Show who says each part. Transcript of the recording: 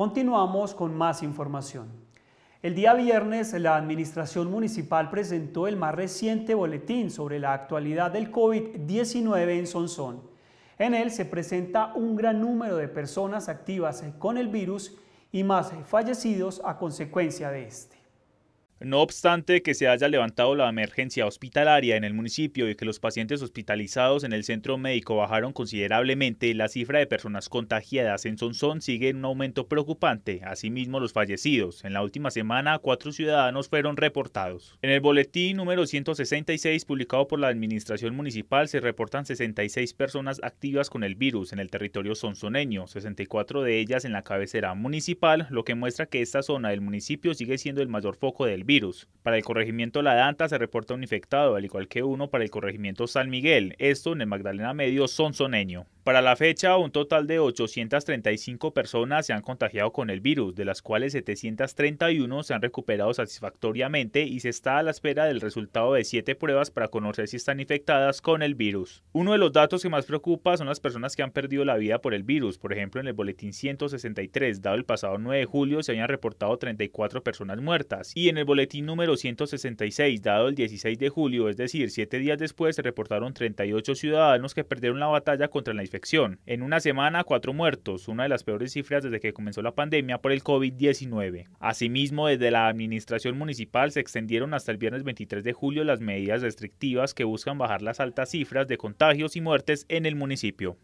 Speaker 1: Continuamos con más información. El día viernes, la Administración Municipal presentó el más reciente boletín sobre la actualidad del COVID-19 en Sonsón. En él se presenta un gran número de personas activas con el virus y más fallecidos a consecuencia de este.
Speaker 2: No obstante que se haya levantado la emergencia hospitalaria en el municipio y que los pacientes hospitalizados en el centro médico bajaron considerablemente, la cifra de personas contagiadas en Sonsón sigue en un aumento preocupante. Asimismo, los fallecidos. En la última semana, cuatro ciudadanos fueron reportados. En el boletín número 166, publicado por la Administración Municipal, se reportan 66 personas activas con el virus en el territorio sonsoneño, 64 de ellas en la cabecera municipal, lo que muestra que esta zona del municipio sigue siendo el mayor foco del virus para el corregimiento La Danta se reporta un infectado, al igual que uno para el corregimiento San Miguel, esto en el Magdalena Medio Sonsoneño. Para la fecha, un total de 835 personas se han contagiado con el virus, de las cuales 731 se han recuperado satisfactoriamente y se está a la espera del resultado de siete pruebas para conocer si están infectadas con el virus. Uno de los datos que más preocupa son las personas que han perdido la vida por el virus. Por ejemplo, en el boletín 163, dado el pasado 9 de julio, se habían reportado 34 personas muertas y en el boletín número 166, dado el 16 de julio, es decir, 7 días después, se reportaron 38 ciudadanos que perdieron la batalla contra la infección en una semana, cuatro muertos, una de las peores cifras desde que comenzó la pandemia por el COVID-19. Asimismo, desde la administración municipal se extendieron hasta el viernes 23 de julio las medidas restrictivas que buscan bajar las altas cifras de contagios y muertes en el municipio.